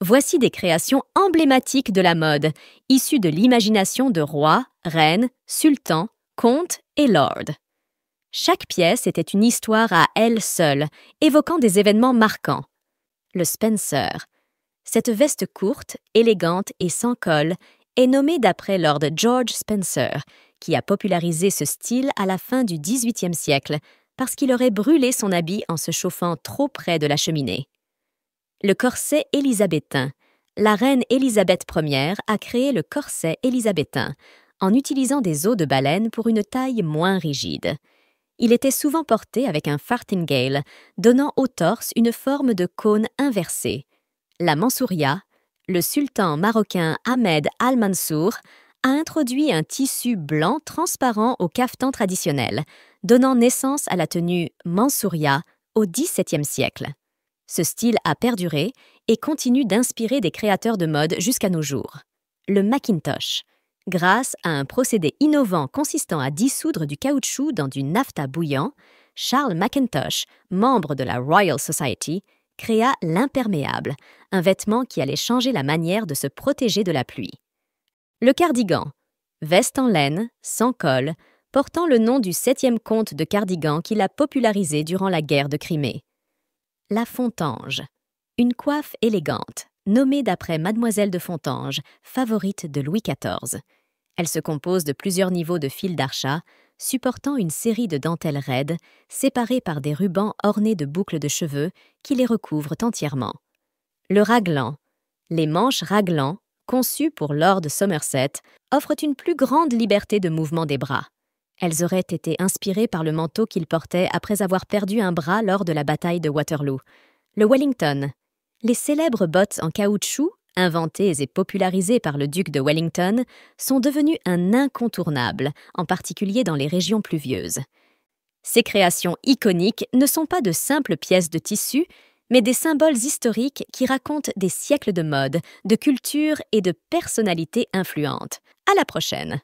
Voici des créations emblématiques de la mode, issues de l'imagination de rois, reines, sultans, comtes et lords. Chaque pièce était une histoire à elle seule, évoquant des événements marquants. Le Spencer. Cette veste courte, élégante et sans col est nommée d'après Lord George Spencer, qui a popularisé ce style à la fin du XVIIIe siècle, parce qu'il aurait brûlé son habit en se chauffant trop près de la cheminée. Le corset élisabétain. La reine Élisabeth I a créé le corset élisabétain en utilisant des os de baleine pour une taille moins rigide. Il était souvent porté avec un fartingale, donnant au torse une forme de cône inversé. La Mansouria, le sultan marocain Ahmed al-Mansour, a introduit un tissu blanc transparent au caftan traditionnel, donnant naissance à la tenue Mansouria au XVIIe siècle. Ce style a perduré et continue d'inspirer des créateurs de mode jusqu'à nos jours. Le Macintosh, grâce à un procédé innovant consistant à dissoudre du caoutchouc dans du naphtha bouillant, Charles Macintosh, membre de la Royal Society, créa l'imperméable, un vêtement qui allait changer la manière de se protéger de la pluie. Le cardigan, veste en laine, sans col, portant le nom du septième comte de Cardigan qu'il a popularisé durant la guerre de Crimée. La Fontange. Une coiffe élégante, nommée d'après Mademoiselle de Fontange, favorite de Louis XIV. Elle se compose de plusieurs niveaux de fils d'archat, supportant une série de dentelles raides, séparées par des rubans ornés de boucles de cheveux qui les recouvrent entièrement. Le raglan. Les manches raglan, conçues pour Lord Somerset, offrent une plus grande liberté de mouvement des bras. Elles auraient été inspirées par le manteau qu'il portait après avoir perdu un bras lors de la bataille de Waterloo. Le Wellington. Les célèbres bottes en caoutchouc, inventées et popularisées par le duc de Wellington, sont devenues un incontournable, en particulier dans les régions pluvieuses. Ces créations iconiques ne sont pas de simples pièces de tissu, mais des symboles historiques qui racontent des siècles de mode, de culture et de personnalités influentes. À la prochaine!